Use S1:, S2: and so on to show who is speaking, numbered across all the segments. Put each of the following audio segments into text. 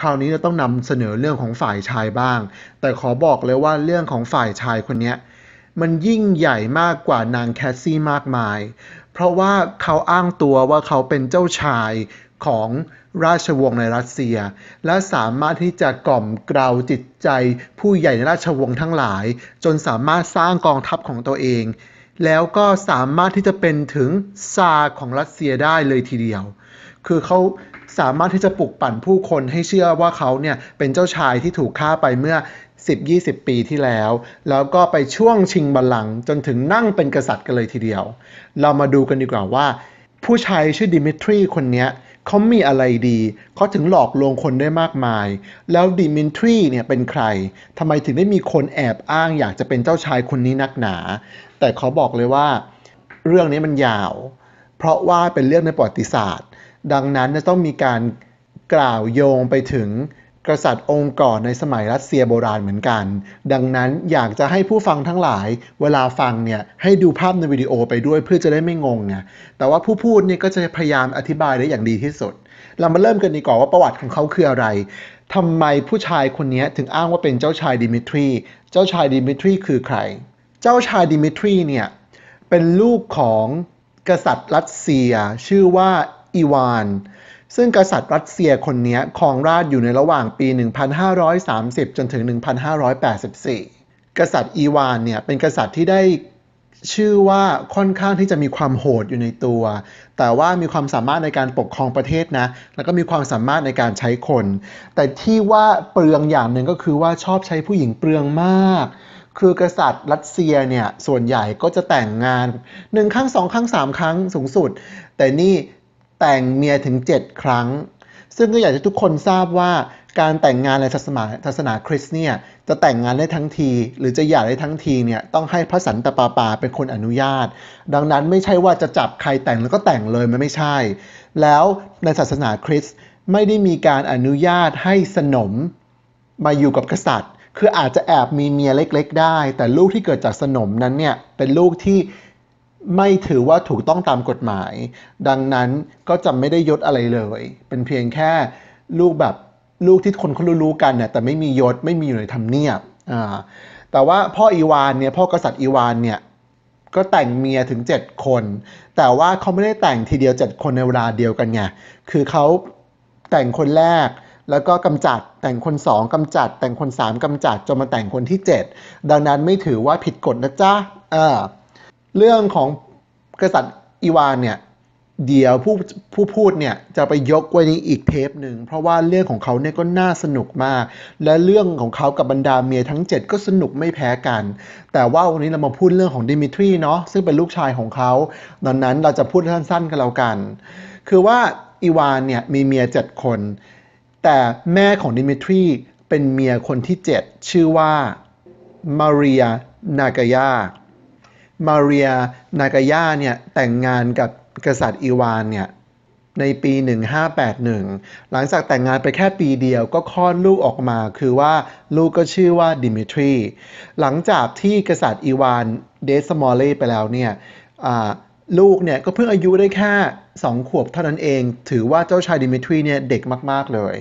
S1: คราวนี้เราต้องนำเสนอเรื่องของฝ่ายชายบ้าง แต่ขอบอกเลยว่าเรื่องของฝ่ายชายคนนี้มันยิ่งใหญ่มากกว่านางแคสซี่มากมาย เพราะว่าเขาอ้างตัวว่าเขาเป็นเจ้าชายของราชวงศ์ในรัสเซีย และสามารถที่จะกล่อมกล่าวจิตใจผู้ใหญ่ในราชวงศ์ทั้งหลาย จนสามารถสร้างกองทัพของตัวเอง แล้วก็สามารถที่จะเป็นถึงซาของรัสเซียได้เลยทีเดียว คือเขาสามารถที่จะปลุกปั่นผู้คนให้เชื่อว่าเขาเนี่ย เป็นเจ้าชายที่ถูกฆ่าไปเมื่อ 10-20 ปีที่แล้ว แล้วก็ไปช่วงชิงบัลลังก์จนถึงนั่งเป็นกษัตริย์กันเลยทีเดียว เรามาดูกันดีกว่าว่า ผู้ชายชื่อดิมิทรีคนนี้เขามีอะไรดีเขาถึงหลอกลวงคนได้มากมาย แล้วดิมิทรีเนี่ยเป็นใครทำไมถึงได้มีคนแอบอ้างอยากจะเป็นเจ้าชายคนนี้นักหนา แต่เขาบอกเลยว่าเรื่องนี้มันยาว เพราะว่าเป็นเรื่องในประวัติศาสตร์ดังนั้นจะต้องมีการกล่าวโยงไปถึงกษัตริย์องค์ก่อนในสมัยรัสเซียโบราณเหมือนกัน ดังนั้นอยากจะให้ผู้ฟังทั้งหลายเวลาฟังเนี่ยให้ดูภาพในวิดีโอไปด้วยเพื่อจะได้ไม่งงไงแต่ว่าผู้พูดเนี่ยก็จะพยายามอธิบายได้อย่างดีที่สุด เรามาเริ่มกันดีกว่าว่าประวัติของเขาคืออะไรทำไมผู้ชายคนนี้ถึงอ้างว่าเป็นเจ้าชายดิมิทรีเจ้าชายดิมิทรีคือใคร เจ้าชายดิมิทรีเนี่ยเป็นลูกของกษัตริย์รัสเซียชื่อว่าอีวาน ซึ่งกษัตริย์รัสเซียคนนี้ครองราชอยู่ในระหว่างปี 1530 จนถึง 1584 กษัตริย์อีวานเนี่ยเป็นกษัตริย์ที่ได้ชื่อว่าค่อนข้างที่จะมีความโหดอยู่ในตัว แต่ว่ามีความสามารถในการปกครองประเทศนะ แล้วก็มีความสามารถในการใช้คน แต่ที่ว่าเปลืองอย่างหนึ่งก็คือว่าชอบใช้ผู้หญิงเปลืองมาก คือกษัตริย์รัสเซียเนี่ยส่วนใหญ่ก็จะแต่งงานหนึ่งครั้งสองครั้งสามครั้งสูงสุด แต่นี่แต่งเมียถึง 7 ครั้ง ซึ่งก็อยากจะทุกคนทราบว่าการแต่งงานในศาสนาศาสนาคริสต์เนี่ยจะแต่งงานได้ทั้งที หรือจะหย่าได้ทั้งทีเนี่ยต้องให้พระสันตะปาปาเป็นคนอนุญาต ดังนั้นไม่ใช่ว่าจะจับใครแต่งแล้วก็แต่งเลยมันไม่ใช่ แล้วในศาสนาคริสต์ไม่ได้มีการอนุญาตให้สนมมาอยู่กับกษัตริย์ คืออาจจะแอบมีเมียเล็กๆ ได้ แต่ลูกที่เกิดจากสนมนั้นเนี่ยเป็นลูกที่ไม่ถือว่าถูกต้องตามกฎหมาย ดังนั้นก็จะไม่ได้ยศอะไรเลยเป็นเพียงแค่ลูกแบบลูกที่คนเขารู้ๆกันเนี่ยแต่ไม่มียศไม่มีอยู่ในธรรมเนียบอ่าแต่ว่าพ่ออีวานเนี่ยพ่อกษัตริย์อีวานเนี่ยก็แต่งเมียถึง7คน แต่ว่าเขาไม่ได้แต่งทีเดียว7คนในเวลาเดียวกันไงคือเขาแต่งคนแรก แล้วก็กำจัดแต่งคน2กำจัด แต่งคน3กำจัด จนมาแต่งคนที่ 7 ดังนั้นไม่ถือว่าผิดกฎนะจ๊ะเออเรื่องของกษัตริย์อีวานเนี่ยเดี๋ยวผู้ผู้พูดเนี่ยจะไปยกไว้ในอีกเทปหนึ่งเพราะว่าเรื่องของเขาเนี่ยก็น่าสนุกมาก และเรื่องของเขากับบรรดาเมียทั้ง 7 ก็สนุกไม่แพ้กัน แต่ว่าวันนี้เรามาพูดเรื่องของดิมิทรีเนาะซึ่งเป็นลูกชายของเขาดังนั้นเราจะพูดสั้นๆกันแล้วกัน คือว่าอีวานเนี่ยมีเมีย7คน แต่แม่ของดิมิทรีเป็นเมียคนที่ 7 ชื่อว่ามาเรียนากายามาเรีย นากายาเนี่ย แต่งงานกับกษัตริย์อีวาน เนี่ย ในปี 1581 หลังจากแต่งงานไปแค่ปีเดียวก็คลอดลูกออกมาคือว่าลูกก็ชื่อว่าดิมิทรี หลังจากที่กษัตริย์อีวาน เดสมอลเล่ไปแล้ว เนี่ย ลูก เนี่ย ก็เพิ่งอายุได้แค่ 2 ขวบเท่านั้นเอง ถือว่าเจ้าชายดิมิทรี เนี่ย เด็กมากๆเลย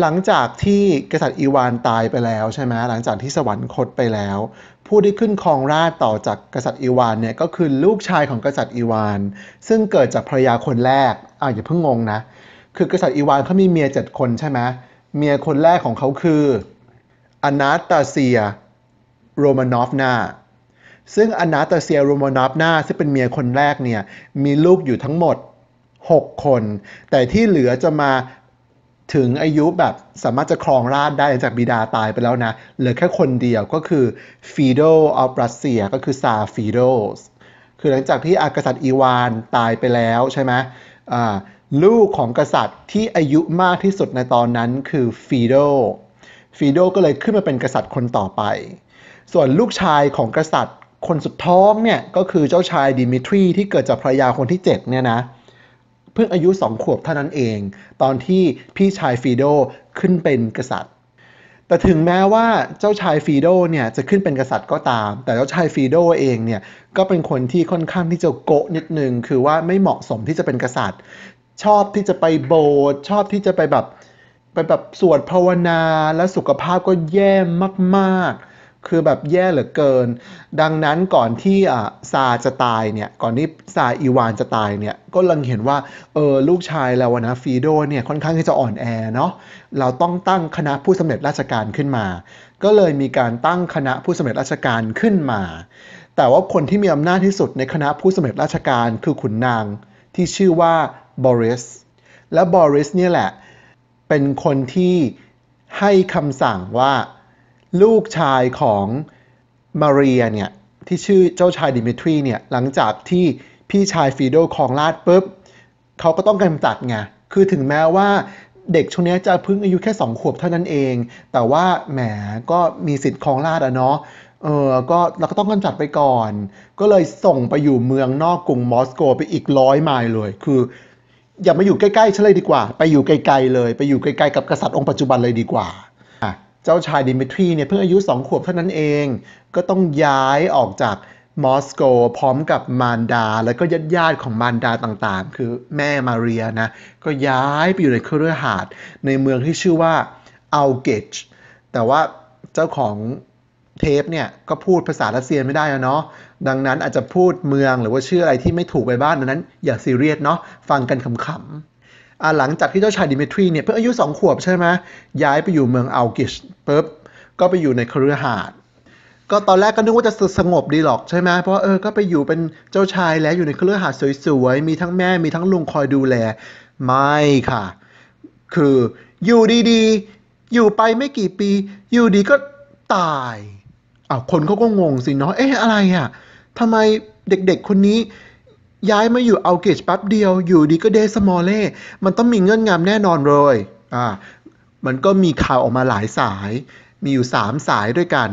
S1: หลังจากที่กษัตริย์อีวานตายไปแล้วใช่ไหมหลังจากที่สวรรคตไปแล้ว ผู้ที่ขึ้นครองราชต่อจากกษัตริย์อีวานเนี่ยก็คือลูกชายของกษัตริย์อีวาน ซึ่งเกิดจากภรรยาคนแรกอ่าอย่าเพิ่งงงนะคือกษัตริย์อีวานเขามีเมียเจ็ดคนใช่ไหมเมียคนแรกของเขาคืออนาตาเซียโรมานอฟนาซึ่งอนาตาเซียโรมานอฟนาซึ่งเป็นเมียคนแรกเนี่ยมีลูกอยู่ทั้งหมด 6 คน แต่ที่เหลือจะมาถึงอายุแบบสามารถจะครองราชได้หลังจากบิดาตายไปแล้วนะเหลือแค่คนเดียวก็คือฟีโดออฟรัสเซียก็คือซาฟีโดสคือหลังจากที่อากษัตริย์อีวานตายไปแล้วใช่ไหมลูกของกษัตริย์ที่อายุมากที่สุดในตอนนั้นคือฟีโดฟีโดก็เลยขึ้นมาเป็นกษัตริย์คนต่อไป ส่วนลูกชายของกษัตริย์คนสุดท้อง เนี่ย ก็คือเจ้าชายดิมิทรีที่เกิดจากภรรยาคนที่7เนี่ยนะเเพิ่งอายุสองขวบเท่านั้นเอง ตอนที่พี่ชายฟีโดขึ้นเป็นกษัตริย์ แต่ถึงแม้ว่าเจ้าชายฟีโดเนี่ยจะขึ้นเป็นกษัตริย์ก็ตาม แต่เจ้าชายฟีโดเองเนี่ยก็เป็นคนที่ค่อนข้างที่จะโกะนิดนึงคือว่าไม่เหมาะสมที่จะเป็นกษัตริย์ ชอบที่จะไปโบสถ์ชอบที่จะไปแบบไปแบบสวดภาวนาและสุขภาพก็แย่มาก ๆคือแบบแย่เหลือเกิน ดังนั้นก่อนที่ซาจะตายเนี่ย ก่อนที่ซาอีวานจะตายเนี่ย ก็ลังเห็นว่าเออลูกชายเรานะฟีโดเนี่ยค่อนข้างที่จะอ่อนแอเนาะ เราต้องตั้งคณะผู้สำเร็จราชการขึ้นมา ก็เลยมีการตั้งคณะผู้สำเร็จราชการขึ้นมา แต่ว่าคนที่มีอำนาจที่สุดในคณะผู้สำเร็จราชการคือขุนนาง ที่ชื่อว่าบอริส และบอริสเนี่ยแหละเป็นคนที่ให้คำสั่งว่าลูกชายของมาเรียเนี่ยที่ชื่อเจ้าชายดิมิทรีเนี่ยหลังจากที่พี่ชายฟีโดคองราชปุ๊บเขาก็ต้องกำจัดไงคือถึงแม้ว่าเด็กช่วงนี้จะเพิ่งอายุแค่ 2 ขวบเท่านั้นเอง แต่ว่าแหมก็มีสิทธิ์ครองราดอะเนาะเออ ก็เราก็ต้องกำจัดไปก่อน ก็เลยส่งไปอยู่เมืองนอกกรุงมอสโกไปอีกร้อยไมล์เลยคือ อย่ามาอยู่ใกล้ๆฉันเลยดีกว่า ไปอยู่ไกลๆเลยไปอยู่ไกลๆกับกษัตริย์องค์ปัจจุบันเลยดีกว่าเจ้าชายดิมิทรีเนี่ยเพิ่งอายุสองขวบเท่านั้นเอง ก็ต้องย้ายออกจากมอสโกพร้อมกับมารดาแล้วก็ญาติญาติของมารดาต่างๆ คือแม่มาเรียนะ ก็ย้ายไปอยู่ในเครือหาดในเมืองที่ชื่อว่าอัลเกจแต่ว่าเจ้าของเทปเนี่ย ก็พูดภาษารัสเซียไม่ได้แล้วเนาะ ดังนั้นอาจจะพูดเมืองหรือว่าชื่ออะไรที่ไม่ถูกไปบ้างดังนั้นอย่าซีเรียสเนาะ ฟังกันขำๆหลังจากที่เจ้าชายดิมิทรีเนี่ยเพิ่งอายุ 2 ขวบใช่ไหมย้ายไปอยู่เมืองอัลกิชปุ๊บ ก็ไปอยู่ในคฤหาสน์ก็ตอนแรกก็นึกว่าจะสงบดีหรอกใช่ไหม เพราะเออ ก็ไปอยู่เป็นเจ้าชายแล้วอยู่ในเครือหาสสวยๆ มีทั้งแม่ มีทั้งลุงคอยดูแล ไม่ค่ะ คือ อยู่ดีๆ อยู่ไปไม่กี่ปี อยู่ดีก็ตาย อ้าว คนเขาก็งงสิเนาะ เอ๊ะ อะไรอะ่ะทำไมเด็กๆคนนี้ ย้ายมาอยู่เอาเกจแป๊บเดียว อยู่ดีก็เดสมอลเล่มันต้องมีเงื่อนงามแน่นอนเลย อ่ามันก็มีข่าวออกมาหลายสาย มีอยู่ 3 สายด้วยกัน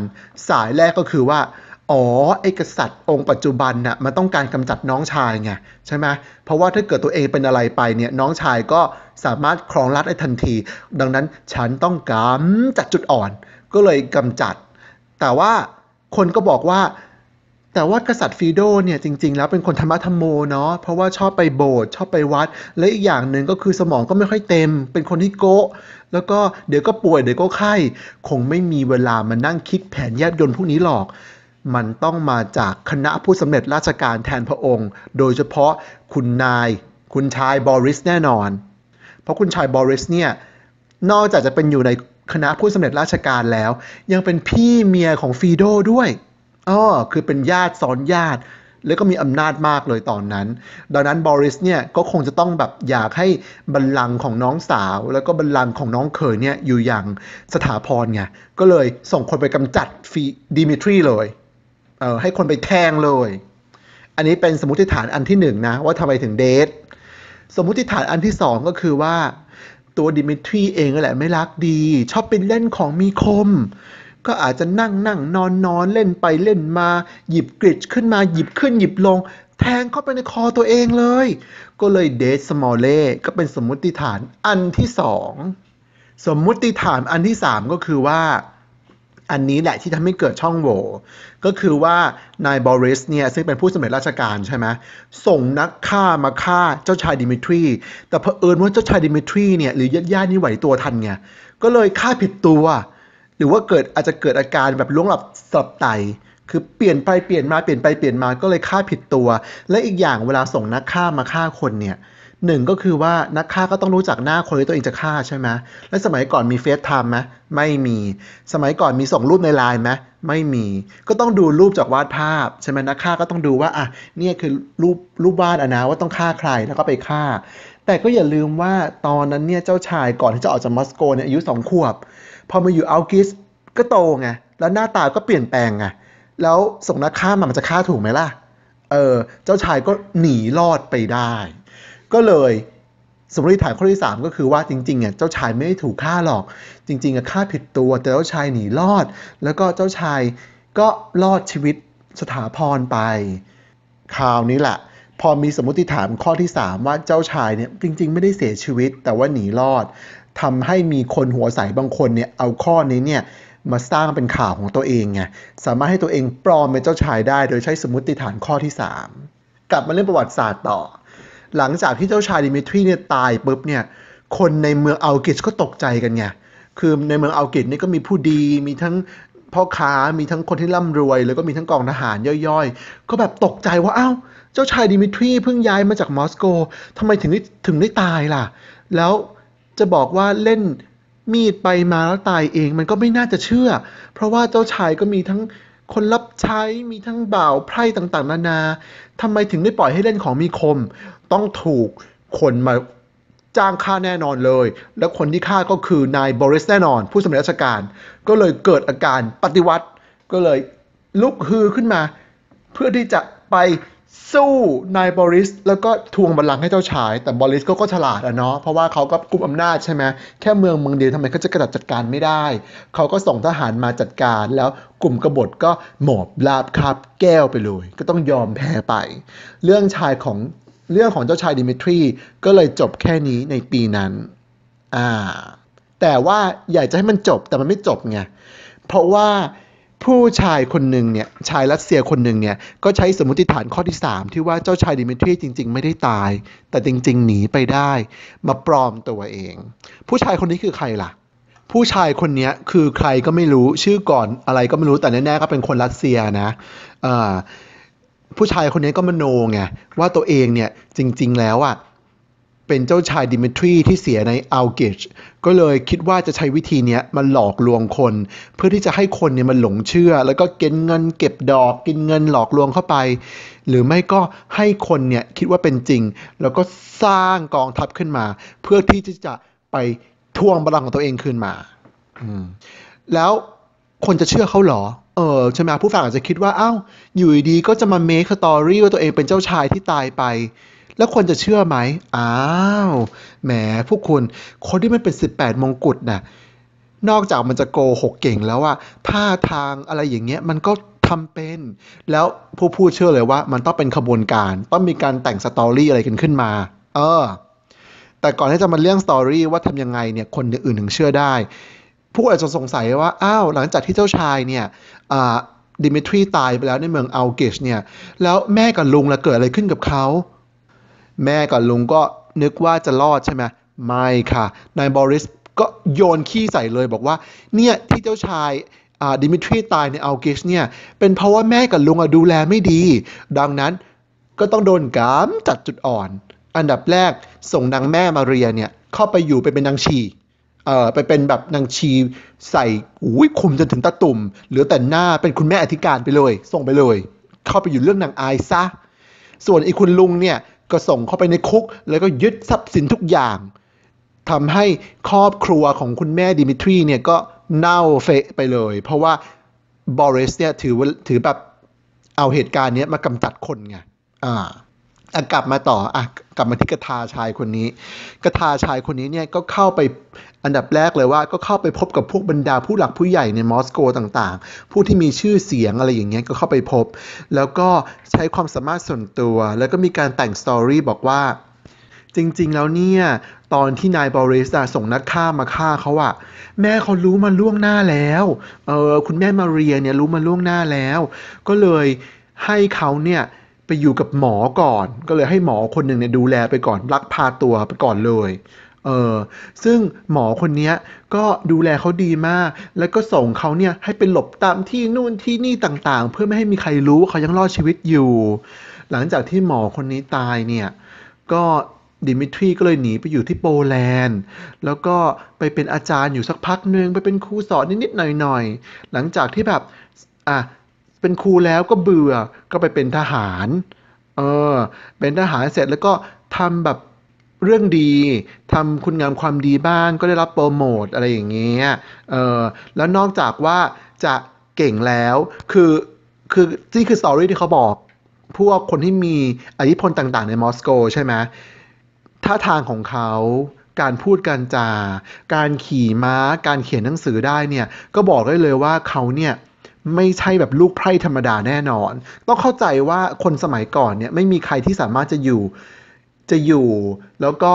S1: สายแรกก็คือว่า อ๋อ ไอ้กษัตริย์องค์ปัจจุบันนะ่ะมันต้องการกำจัดน้องชายไง ใช่ไหม เพราะว่าถ้าเกิดตัวเองเป็นอะไรไปเนี่ย น้องชายก็สามารถครองรัฐได้ทันที ดังนั้นฉันต้องกำจัดจุดอ่อน ก็เลยกำจัด แต่ว่าคนก็บอกว่าแต่ว่ากษัตริย์ฟีโดเนี่ยจริงๆ แล้วเป็นคนธรรมะธรรมโมเนาะเพราะว่าชอบไปโบสถ์ชอบไปวัด และอีกอย่างหนึ่งก็คือสมองก็ไม่ค่อยเต็มเป็นคนที่โกะแล้วก็เดี๋ยวก็ป่วยเดี๋ยวก็ไข้ คงไม่มีเวลามานั่งคิดแผนแยบยนต์พวกนี้หรอก มันต้องมาจากคณะผู้สำเร็จราชการแทนพระองค์ โดยเฉพาะคุณนาย คุณชายบอริสแน่นอน เพราะคุณชายบอริสเนี่ยนอกจากจะเป็นอยู่ในคณะผู้สำเร็จราชการแล้ว ยังเป็นพี่เมียของฟีโดด้วยอ๋อ คือเป็นญาติซ้อนญาติ แล้วก็มีอำนาจมากเลยตอนนั้น ดังนั้นบอริสเนี่ยก็คงจะต้องแบบอยากให้บัลลังก์ของน้องสาว แล้วก็บัลลังก์ของน้องเขยเนี่ยอยู่อย่างสถาพรไง ก็เลย ส่งคนไปกำจัดฟีดิมิทรีเลย เออให้คนไปแทงเลย อันนี้เป็นสมมติฐานอันที่หนึ่งนะว่าทำไมถึงเดทสมมติฐานอันที่สองก็คือว่า ตัวดิมิทรีเองก็แหละไม่รักดี ชอบเป็นเล่นของมีคมก็อาจจะนั่งนั่งนอนนอน เล่นไปเล่นมา หยิบกริดขึ้นมาหยิบขึ้นหยิบลง แทงเข้าไปในคอตัวเองเลย ก็เลยเดสมอลเล่ก็เป็นสมมติฐานอันที่สองสมมติฐานอันที่สามก็คือว่าอันนี้แหละที่ทำให้เกิดช่องโหว่ก็คือว่านายบอริสเนี่ยซึ่งเป็นผู้สมเร็จราชการใช่ไหมส่งนักฆ่ามาฆ่าเจ้าชายดิมิทรีแต่เผอิญว่าเจ้าชายดิมิทรีเนี่ยหรือญาติญาตินี่ไหวตัวทันไงก็เลยฆ่าผิดตัวหรือว่าเกิดอาจจะเกิดอาการแบบล้วงหลับสลับไตคือ เปลี่ยนไปเปลี่ยนมาเปลี่ยนไปเปลี่ยนมาก็เลยฆ่าผิดตัว และอีกอย่างเวลาส่งนักฆ่ามาฆ่าคนเนี่ยหนึ่งก็คือว่า นักฆ่าก็ต้องรู้จักหน้าคนที่ตัวเองจะฆ่าใช่ไหมและสมัยก่อนมีเฟซไทม์ไหมไม่มี สมัยก่อนมีส่งรูปในไลน์ไหมไม่มี ก็ต้องดูรูปจากวาดภาพใช่ไหมนักฆ่าก็ต้องดูว่าอ่ะเนี่ยคือรูปรูปวาดอะนะว่าต้องฆ่าใครแล้วก็ไปฆ่า แต่ก็อย่าลืมว่าตอนนั้นเนี่ยเจ้าชายก่อนที่จะออกจากมอสโกเนี่ยอายุสองขวบพอมาอยู่อัลกิสก็โตไง แล้วหน้าตาก็เปลี่ยนแปลงไง แล้วส่งนักฆ่ามามันจะฆ่าถูกไหมล่ะ เออ เจ้าชายก็หนีรอดไปได้ ก็เลยสมมติฐานข้อที่ 3 ก็คือว่าจริงๆี่ยเจ้าชายไม่ได้ถูกฆ่าหรอก จริงๆอ่ะฆ่าผิดตัว แต่เจ้าชายหนีรอด แล้วก็เจ้าชายก็รอดชีวิตสถาพรไปคราวนี้แหละ พอมีสมมติฐานข้อที่ 3 ว่าเจ้าชายเนี่ยจริงๆ ไม่ได้เสียชีวิตแต่ว่าหนีรอดทำให้มีคนหัวใสบางคนเนี่ยเอาข้อนี้เนี่ยมาสร้างเป็นข่าวของตัวเองไงสามารถให้ตัวเองปลอมเป็นเจ้าชายได้โดยใช้สมมติฐานข้อที่ 3 กลับมาเรื่องประวัติศาสตร์ต่อ หลังจากที่เจ้าชายดิมิทรีเนี่ยตายปุ๊บเนี่ยคนในเมืองอัลกิชก็ตกใจกันไง คือในเมืองอัลกิชนี่ก็มีผู้ดีมีทั้ง พ่อค้ามีทั้งคนที่ร่ำรวย แล้วก็มีทั้งกองทหารย่อยๆ ก็แบบตกใจว่าอ้าวเจ้าชายดิมิทรีเพิ่งย้ายมาจากมอสโกทำไมถึงได้ถึงได้ตายล่ะ แล้วจะบอกว่าเล่นมีดไปมา แล้วตายเองมันก็ไม่น่าจะเชื่อ เพราะว่าเจ้าชายก็มีทั้งคนรับใช้มีทั้งบ่าวไพร่ต่างๆ นานาทำไมถึงไม่ปล่อยให้เล่นของมีคม ต้องถูกคนมาจ้างฆ่าแน่นอนเลย และคนที่ฆ่าก็คือนายบริสแน่นอน ผู้สมเร็จราชการ ก็เลยเกิดอาการปฏิวัติก็เลยลุกฮือขึ้นมาเพื่อที่จะไปสู้นายบอริสแล้วก็ทวงบัลลังก์ให้เจ้าชายแต่บอริสก็ก็ฉลาดอะเนาะเพราะว่าเขาก็กุมอำนาจใช่ไหมแค่เมืองเมืองเดียวทำไมเขาจะกระดับจัดการไม่ได้ เขาก็ส่งทหารมาจัดการแล้วกลุ่มกบฏก็หมอบลาบคาบแก้วไปเลยก็ต้องยอมแพ้ไป เรื่องชายของเรื่องของเจ้าชายดิมิทรีก็เลยจบแค่นี้ในปีนั้นอ่าแต่ว่าอยากจะให้มันจบแต่มันไม่จบไงเพราะว่าผู้ชายคนหนึ่งเนี่ยชายรัสเซียคนหนึ่งเนี่ยก็ใช้สมมติฐานข้อที่ 3 ที่ว่าเจ้าชายดิมิทรีจริงๆไม่ได้ตาย แต่จริงๆหนีไปได้มาปลอมตัวเอง ผู้ชายคนนี้คือใครล่ะผู้ชายคนนี้คือใครก็ไม่รู้ชื่อก่อนอะไรก็ไม่รู้แต่แน่ๆก็เป็นคนรัสเซียนะผู้ชายคนนี้ก็มโนไงว่าตัวเองเนี่ยจริง ๆ แล้วอะ่ะเป็นเจ้าชายดิมิทรีที่เสียในอัลกิชก็เลยคิดว่าจะใช้วิธีนี้มาหลอกลวงคน เพื่อที่จะให้คนเนี่ยมันหลงเชื่อ แล้วก็เก็บเงิน เก็บดอก กินเงินหลอกลวงเข้าไป หรือไม่ก็ให้คนเนี่ยคิดว่าเป็นจริง แล้วก็สร้างกองทัพขึ้นมา เพื่อที่จะไปทวงบัลลังก์ของตัวเองคืนมาแล้วคนจะเชื่อเขาเหรอ เออใช่ไหมผู้ฟังอาจจะคิดว่าอ้าวอยู่ดีก็จะมาเมคสตอรี่ว่าตัวเองเป็นเจ้าชายที่ตายไปแล้วควรจะเชื่อไหมอ้าว แหม พวกคุณ คนที่มันเป็น 18 มงกุฎนะ่ะ นอกจากมันจะโกหกเก่งแล้วอะท่าทางอะไรอย่างเงี้ย มันก็ทำเป็น แล้วผู้พูดเชื่อเลยว่ามันต้องเป็นขบวนการ ต้องมีการแต่งสตอรี่อะไรกันขึ้นมา เออ แต่ก่อนที่จะมาเรื่องสตอรี่ว่าทำยังไงเนี่ย คนอื่นถึงเชื่อได้ ผู้อาจจะสงสัยว่า อ้าว หลังจากที่เจ้าชายเนี่ยดิมิทรีตายไปแล้วในเมืองอัลเกชเนี่ย แล้วแม่กับลุงละเกิดอะไรขึ้นกับเขาแม่กับลุงก็นึกว่าจะรอดใช่ไหมไม่ค่ะนายบอริสก็โยนขี้ใส่เลยบอกว่า เนี่ยที่เจ้าชายดิมิทรีตายในอัลกิชเนี่ยเป็นเพราะว่าแม่กับลุงดูแลไม่ดี ดังนั้นก็ต้องโดนกามจัดจุดอ่อน อันดับแรกส่งนางแม่มาเรียเนี่ยเข้าไปอยู่ไปเป็นนางชีเอ่อไปเป็นแบบนางชีใส่อุ้ยคุมจนถึงตะตุ่มเหลือแต่หน้าเป็นคุณแม่อธิการไปเลยส่งไปเลย เข้าไปอยู่เรื่องนางไอซ่ซะส่วนอีกคุณลุงเนี่ยก็ส่งเข้าไปในคุกแล้วก็ยึดทรัพย์สินทุกอย่างทำให้ครอบครัวของคุณแม่ดิมิทรีเนี่ย ก็เน่าเฟะไปเลย เพราะว่าบอริสเนี่ยถือว่าถือแบบ เอาเหตุการณ์นี้มากำจัดคนไงอ่ากลับมาต่ออะกลับมาที่กทาชายคนนี้กทาชายคนนี้เนี่ยก็เข้าไปอันดับแรกเลยว่า ก็เข้าไปพบกับพวกบรรดาผู้หลักผู้ใหญ่ในมอสโกต่างๆ ผู้ที่มีชื่อเสียงอะไรอย่างเงี้ยก็เข้าไปพบ แล้วก็ใช้ความสามารถส่วนตัว แล้วก็มีการแต่งสตอรี่บอกว่าจริงๆ แล้วเนี่ยตอนที่นายบอริสส่งนักฆ่ามาฆ่าเขาอะแม่เขารู้มาล่วง หน้าแล้วเออคุณแม่มาเรียเนี่ยรู้มาล่วง หน้าแล้ว ก็เลยให้เขาเนี่ยไปอยู่กับหมอก่อน ก็เลยให้หมอคนหนึ่งเนี่ยดูแลไปก่อนรักพาตัวไปก่อนเลย เออซึ่งหมอคนนี้ก็ดูแลเขาดีมาก แล้วก็ส่งเขาเนี่ยให้ไปหลบตามที่นู่นที่นี่ต่างๆ เพื่อไม่ให้มีใครรู้เขายังรอดชีวิตอยู่ หลังจากที่หมอคนนี้ตายเนี่ย ก็ดิมิทรีก็เลยหนีไปอยู่ที่โปแลนด์ แล้วก็ไปเป็นอาจารย์อยู่สักพักหนึ่งไปเป็นครูสอนนิดๆหน่อยๆ หลังจากที่แบบ อ่ะเป็นครูแล้วก็เบื่อก็ไปเป็นทหาร เออ เป็นทหารเสร็จแล้วก็ทำแบบเรื่องดี ทำคุณงามความดีบ้างก็ได้รับโปรโมทอะไรอย่างเงี้ย เออแล้วนอกจากว่าจะเก่งแล้ว คือ คือนี่คือสตอรี่ที่เขาบอก พวกคนที่มีอิทธิพลต่าง ๆ ในมอสโก ใช่ไหมท่าทางของเขาการพูดการจา การขี่ม้า การเขียนหนังสือได้เนี่ย ก็บอกได้เลยว่าเขาเนี่ยไม่ใช่แบบลูกไพร่ธรรมดาแน่นอน ต้องเข้าใจว่าคนสมัยก่อนเนี่ย ไม่มีใครที่สามารถจะอยู่จะอยู่ แล้วก็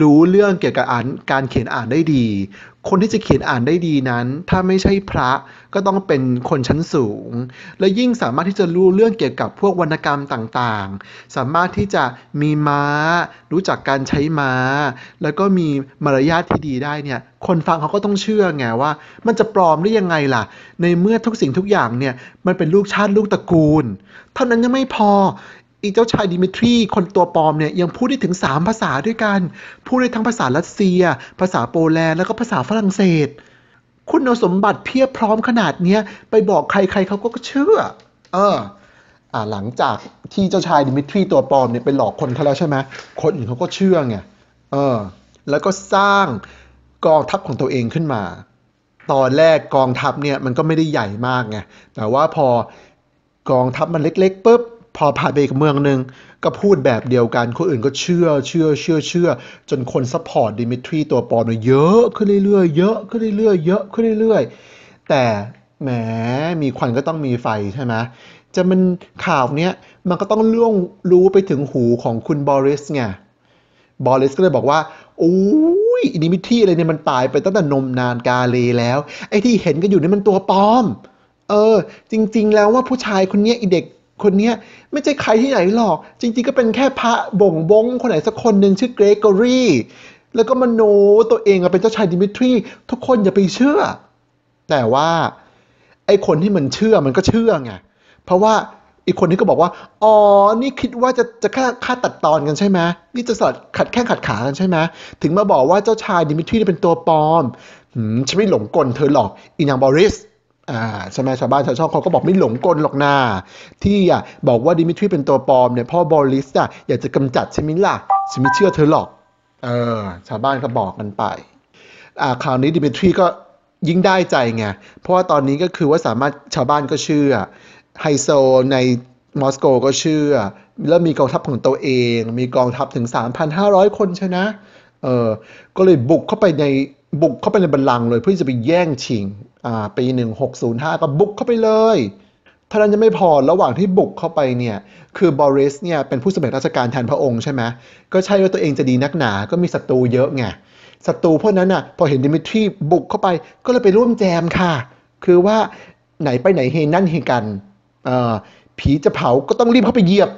S1: รู้เรื่องเกี่ยวกับอ่านการเขียนอ่านได้ดีคนที่จะเขียนอ่านได้ดีนั้น ถ้าไม่ใช่พระก็ต้องเป็นคนชั้นสูง และยิ่งสามารถที่จะรู้เรื่องเกี่ยวกับพวกวรรณกรรมต่างๆ สามารถที่จะมีมา้ารู้จักการใช้มา้า แล้วก็มีมารยาทที่ดีได้เนี่ย คนฟังเขาก็ต้องเชื่อไงว่ามันจะปลอมได้ยังไงล่ะ ในเมื่อทุกสิ่งทุกอย่างเนี่ยมันเป็นลูกชาติลูกตระกูล เท่านั้นยังไม่พอเจ้าชายดิมิทรี คนตัวปลอมเนี่ยยังพูดได้ถึง 3 ภาษาด้วยกัน พูดได้ทั้งภาษารัสเซีย ภาษาโปแลนด์แล้วก็ภาษาฝรั่งเศส คุณสมบัติเพียบพร้อมขนาดเนี้ไปบอกใครๆเขาก็เชื่อเอออ่าหลังจากที่เจ้าชายดิมิทรีตัวปลอมเนี่ยไปหลอกคนเขาแล้วใช่ไหมคนอื่นเขาก็เชื่อไงเออแล้วก็สร้างกองทัพของตัวเองขึ้นมา ตอนแรกกองทัพเนี่ยมันก็ไม่ได้ใหญ่มากไงแต่ว่าพอกองทัพมันเล็กๆปุ๊บพอผ่านไปอีกเมืองหนึ่งก็พูดแบบเดียวกันคนอื่นก็เชื่อเชื่อเชื่อเชื่อจนคนซัพพอร์ตดิมิทรีตัวปอนเยอะขึ้นเรื่อยๆเยอะขึ้นเรื่อยๆเยอะขึ้นเรื่อยๆ แต่แหมมีควันก็ต้องมีไฟใช่ไหมจะมันข่าวเนี้ย มันก็ต้องล่วงรู้ไปถึงหูของคุณบอริสไงบอริสก็เลยบอกว่าโอ้ยดิมิทรีอะไรเนี่ย มันตายไปตั้งแต่นมนานกาเลแล้ว ไอ้ที่เห็นกันอยู่นี่มันตัวปลอม เออจริง ๆ แล้วว่าผู้ชายคนนี้อีเด็กคนนี้ไม่ใช่ใครที่ไหนหรอก จริงๆ ก็เป็นแค่พระบ่งบง คนไหนสักคนหนึ่งชื่อเกรกอรีแล้วก็มโนตัวเองเป็นเจ้าชายดิมิทรีทุกคนอย่าไปเชื่อ แต่ว่าไอคนที่มันเชื่อมันก็เชื่อไง เพราะว่าอีกคนนี้ก็บอกว่าอ๋อนี่คิดว่าจะจะค่าค่าตัดตอนกันใช่ไหมนี่จะสอดขัดแข้งขัดขากันใช่ไหมถึงมาบอกว่าเจ้าชายดิมิทรีเป็นตัวปลอมฉันไม่หลงกลเธอหรอกอีนางบอริสอ่าใช่ไหมชาวบ้านชาวช่องเขาก็บอกไม่หลงกลหรอกนาที่อ่ะบอกว่าดิมิทรีเป็นตัวปลอมเนี่ยพ่อบอริสอ่ะอยากจะกำจัดใช่ไหมล่ะฉันไม่เชื่อเธอหรอก เออ ชาวบ้านก็บอกกันไป อ่า คราวนี้ดิมิทรีก็ยิ่งได้ใจไง เพราะว่าตอนนี้ก็คือว่าสามารถชาวบ้านก็เชื่อ ไฮโซในมอสโกก็เชื่อ แล้วมีกองทัพของตัวเอง มีกองทัพถึง 3,500 คนใช่นะเออก็เลยบุกเข้าไปในบุกเข้าไปในบัลลังก์เลยเพื่อจะไปแย่งชิง อ่าปี์ห้าก็บุกเข้าไปเลยเท่านั้นยังไม่พอระหว่างที่บุกเข้าไปเนี่ย คือบอริสเนี่ย เป็นผู้สมัครราชการแทนพระองค์ใช่ไหมก็ใช่ว่าตัวเองจะดีนักหนา ก็มีศัตรูเยอะไงศัตรูพวกนั้นอ่ะพอเห็นดิมิทรีบุกเข้าไป ก็เลยไปร่วมแจมค่ะ คือว่าไหนไปไหนเฮนั่นเฮกันเอ่อผีจะเผาก็ต้องรีบเข้าไปเหยียบ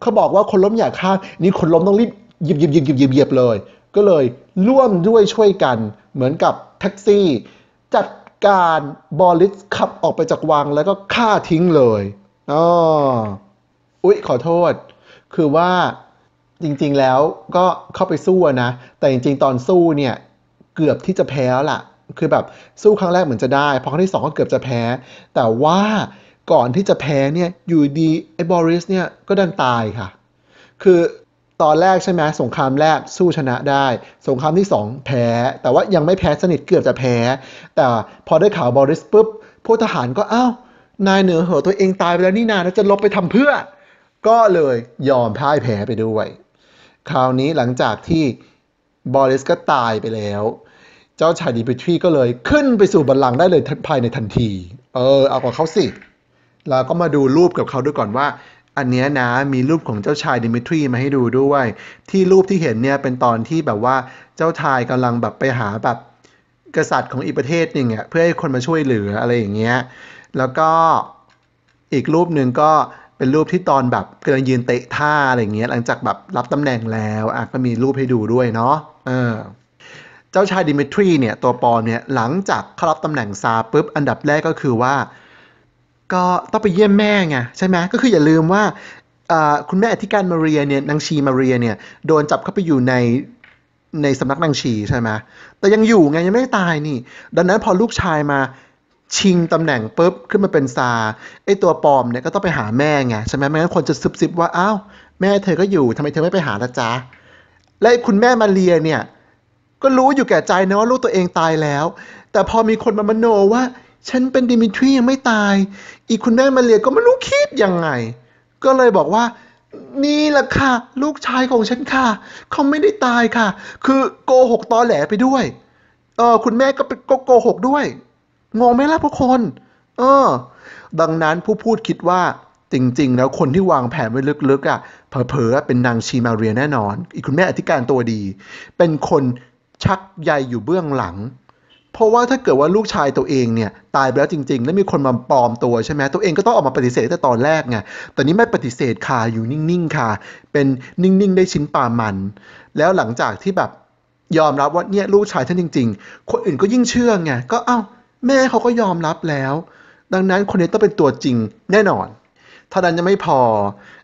S1: เขาบอกว่าคนล้มอยากฆ่านี่คนล้มต้องรีบเหยียบเหยียบเหยียบเหยียบเลย ก็เลยร่วมด้วยช่วยกันเหมือนกับแท็กซี่ จัดการบอลิสขับออกไปจากวังแล้วก็ฆ่าทิ้งเลย อ๋ออุ๊ยขอโทษ คือว่าจริงๆแล้วก็เข้าไปสู้นะ แต่จริงๆ ตอนสู้เนี่ย เกือบที่จะแพ้แล้วล่ะ คือแบบสู้ครั้งแรกเหมือนจะได้ พอครั้งที่สองก็เกือบจะแพ้ แต่ว่าก่อนที่จะแพ้เนี่ยอยู่ดี ไอ้บอริสเนี่ยก็ดันตายค่ะ คือตอนแรกใช่ไหมสงครามแรก สู้ชนะได้ สงครามที่ 2 แพ้ แต่ว่ายังไม่แพ้สนิทเกือบจะแพ้ แต่พอได้ข่าวบอริสปุ๊บพวกทหารก็อ้าวนายเหนือเหอตัวเองตายไปแล้วนี่นา แล้วจะลบไปทำเพื่อ ก็เลยยอมพ่ายแพ้ไปด้วย คราวนี้หลังจากที่บอริสก็ตายไปแล้ว เจ้าชายดิมิทรีก็เลยขึ้นไปสู่บัลลังก์ได้เลยภายในทันที เออเอากับเขาสิ เราก็มาดูรูปกับเขาด้วยก่อนว่าอันเนี้ยนะมีรูปของเจ้าชายดิมิทรีมาให้ดูด้วย ที่รูปที่เห็นเนี่ย เป็นตอนที่แบบว่าเจ้าชายกำลังแบบไปหาแบบกษัตริย์ของอีกประเทศหนึ่งอ่ะเพื่อให้คนมาช่วยเหลืออะไรอย่างเงี้ยแล้วก็อีกรูปหนึ่งก็เป็นรูปที่ตอนแบบกำลังยืนเตะท่าอะไรอย่างเงี้ยหลังจากแบบรับตำแหน่งแล้วอ่ะก็มีรูปให้ดูด้วยเนาะเออเจ้าชายดิมิทรีเนี่ยตัวปอเนี่ยหลังจากเข้ารับตำแหน่งซาปุ๊บอันดับแรกก็คือว่าก็ต้องไปเยี่ยมแม่ไงใช่ไหมก็คืออย่าลืมว่าคุณแม่อธิการมาเรียเนี่ยนางชีมาเรียเนี่ยโดนจับเข้าไปอยู่ในในสำนักนางชีใช่ไหมแต่ยังอยู่ไงยังไม่ตายนี่ ดังนั้นพอลูกชายมาชิงตำแหน่งปุ๊บขึ้นมาเป็นซาไอตัวปอมเนี่ยก็ต้องไปหาแม่ไงใช่ไหมไม่งั้นคนจะซึบซิบว่าอ้าวแม่เธอก็อยู่ทำไมเธอไม่ไปหาละจ๊ะและคุณแม่มาเรียเนี่ยก็รู้อยู่แก่ใจนะว่าลูกตัวเองตายแล้ว แต่พอมีคนมามโนว่าฉันเป็นดิมิทรียังไม่ตาย อีคุณแม่มาเรียก็ไม่รู้คิดยังไง ก็เลยบอกว่า นี่แหละค่ะ ลูกชายของฉันค่ะ เขาไม่ได้ตายค่ะ คือโกหกตอแหลไปด้วย เออ คุณแม่ก็เป็นโกหกด้วยงงไหมล่ะพวกคน เออ ดังนั้นผู้พูดคิดว่าจริงๆ แล้วคนที่วางแผนไว้ลึก ๆอะ่ะ เผลอๆเป็นนางชีมาเรียแน่นอน อีกคุณแม่อธิการตัวดี เป็นคนชักใยอยู่เบื้องหลังเพราะว่าถ้าเกิดว่าลูกชายตัวเองเนี่ย ตายไปแล้วจริงๆแล้วมีคนมาปลอมตัวใช่ไหมตัวเองก็ต้องออกมาปฏิเสธแต่ตอนแรกไงแต่นี้ไม่ปฏิเสธค่ะอยู่นิ่งๆค่ะ เป็นนิ่งๆ ได้ชิ้นป่ามัน แล้วหลังจากที่แบบยอมรับว่าเนี่ยลูกชายท่านจริงๆ คนอื่นก็ยิ่งเชื่อไงก็เอา้าแม่เขาก็ยอมรับแล้ว ดังนั้นคนนี้ต้องเป็นตัวจริงแน่นอน ถ้านั้นจะไม่พอ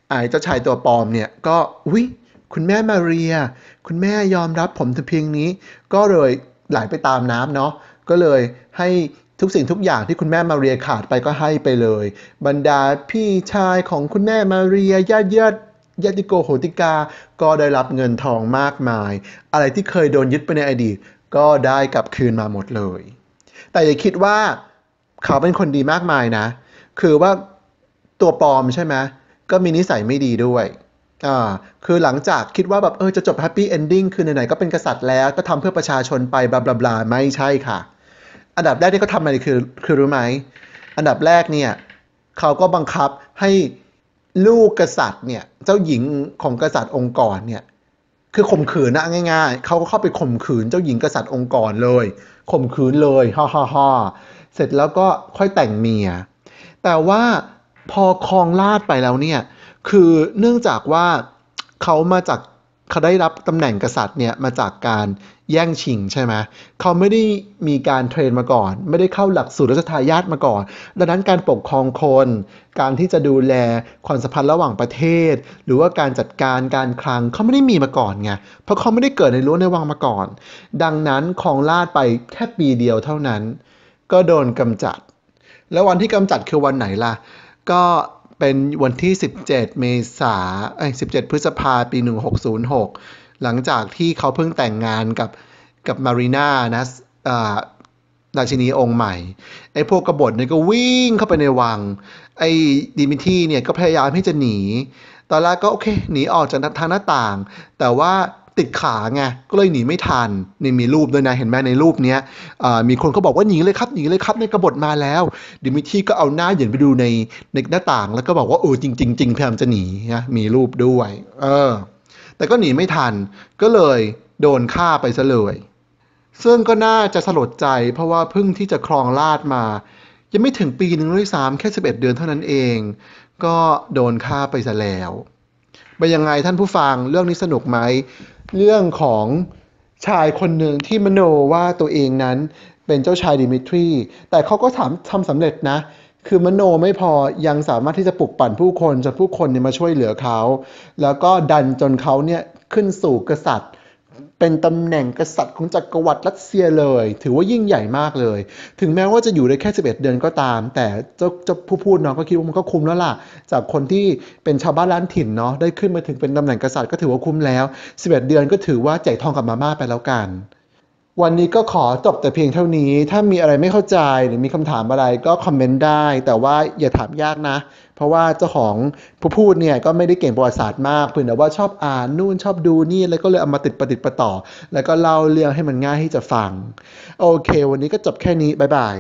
S1: ไอ้เจ้าชายตัวปลอมเนี่ย ก็อุ้ยคุณแม่มาเรีย คุณแม่ยอมรับ ผมแต่เพียงนี้ ก็เลยไหลไปตามน้ำเนาะ ก็เลยให้ทุกสิ่งทุกอย่างที่คุณแม่มาเรียขาดไปก็ให้ไปเลย บรรดาพี่ชายของคุณแม่มาเรียญาติญาติญาติโกโหติกา ก็ได้รับเงินทองมากมาย อะไรที่เคยโดนยึดไปในอดีต ก็ได้กลับคืนมาหมดเลย แต่อย่าคิดว่าเขาเป็นคนดีมากมายนะ คือว่าตัวปลอมใช่ไหมก็มีนิสัยไม่ดีด้วยอ่าคือหลังจากคิดว่าแบบเออจะจบแฮปปี้เอนดิ้งคือไหนๆก็เป็นกษัตริย์แล้วก็ทำเพื่อประชาชนไปบลาบลาบลาไม่ใช่ค่ะ อันดับแรกที่เขาทำอะไรคือคือรู้ไหมอันดับแรกเนี่ยเขาก็บังคับให้ลูกกษัตริย์เนี่ยเจ้าหญิงของกษัตริย์องค์กรเนี่ยคือข่มขืนนะง่ายๆ เขาก็เข้าไปข่มขืน เจ้าหญิงกษัตริย์องค์กรเลยข่มขืนเลยฮ่าฮ่าฮ่าเสร็จแล้วก็ค่อยแต่งเมียแต่ว่าพอคลองลาดไปแล้วเนี่ยคือเนื่องจากว่าเขามาจากเขาได้รับตำแหน่งกษัตริย์เนี่ยมาจากการแย่งชิงใช่ไหมเขาไม่ได้มีการเทรนมาก่อน ไม่ได้เข้าหลักสูตรรัชทายาทมาก่อน ดังนั้นการปกครองคน การที่จะดูแลความสัมพันธ์ระหว่างประเทศ หรือว่าการจัดการการคลังเขาไม่ได้มีมาก่อนไงเพราะเขาไม่ได้เกิดในรั้วในวังมาก่อน ดังนั้นครองลาดไปแค่ปีเดียวเท่านั้น ก็โดนกำจัด แล้ววันที่กำจัดคือวันไหนล่ะ ก็เป็นวันที่ 17 เมษาเอ้ย17 พฤษภาปี 1606 หลังจากที่เขาเพิ่งแต่งงานกับกับมารีนานะราชินีองค์ใหม่ ไอ้พวกกบฏเนี่ยก็วิ่งเข้าไปในวังไอ้ดิมิทีเนี่ยก็พยายามที่จะหนี ตอนแรกก็โอเค หนีออกจากทางหน้าต่าง แต่ว่าติดขาไงก็เลยหนีไม่ทันนี่มีรูปด้วยนะเห็นไหมในรูปเนี้ยมีคนก็บอกว่าหนีเลยครับหนีเลยครับในกบฏมาแล้วดิมิทีก็เอาหน้าเหยินไปดูในในหน้าต่างแล้วก็บอกว่าเออจริงจริงจริงพยายามจะหนีนะมีรูปด้วยเออแต่ก็หนีไม่ทันก็เลยโดนฆ่าไปซะเลยซึ่งก็น่าจะสลดใจ เพราะว่าเพิ่งที่จะครองราชมายังไม่ถึงปีหนึ่งด้วยซ้ำแค่ 11 เดือนเท่านั้นเอง ก็โดนฆ่าไปซะแล้วเป็นยังไงท่านผู้ฟังเรื่องนี้สนุกไหมเรื่องของชายคนหนึ่งที่มโนว่าตัวเองนั้นเป็นเจ้าชายดิมิทรี แต่เขาก็ทำทำสำเร็จนะ คือมโนไม่พอ ยังสามารถที่จะปลุกปั่นผู้คนจนผู้คนเนี่ยมาช่วยเหลือเขา แล้วก็ดันจนเขาเนี่ยขึ้นสู่กษัตริย์เป็นตำแหน่งกษัตริย์ของจักรวรรดิรัสเซียเลย ถือว่ายิ่งใหญ่มากเลย ถึงแม้ว่าจะอยู่ได้แค่ 11 เดือนก็ตาม แต่เจ้าจะผู้พูดเนาะก็คิดว่ามันก็คุ้มแล้วล่ะ จากคนที่เป็นชาวบ้านล้านถิ่นเนาะ ได้ขึ้นมาถึงเป็นตำแหน่งกษัตริย์ก็ถือว่าคุ้มแล้ว11 เดือนก็ถือว่าแจยทองกับมาม่าไปแล้วกันวันนี้ก็ขอจบแต่เพียงเท่านี้ ถ้ามีอะไรไม่เข้าใจหรือมีคำถามอะไรก็คอมเมนต์ได้ แต่ว่าอย่าถามยากนะ เพราะว่าเจ้าของผู้พูดเนี่ยก็ไม่ได้เก่งประวัติศาสตร์มากเพียงแต่ว่าชอบอ่านนู่นชอบดูนี่ แล้วก็เลยเอามาติดประติดประต่อ แล้วก็เล่าเรื่องให้มันง่ายให้จะฟัง โอเค วันนี้ก็จบแค่นี้บ๊ายบาย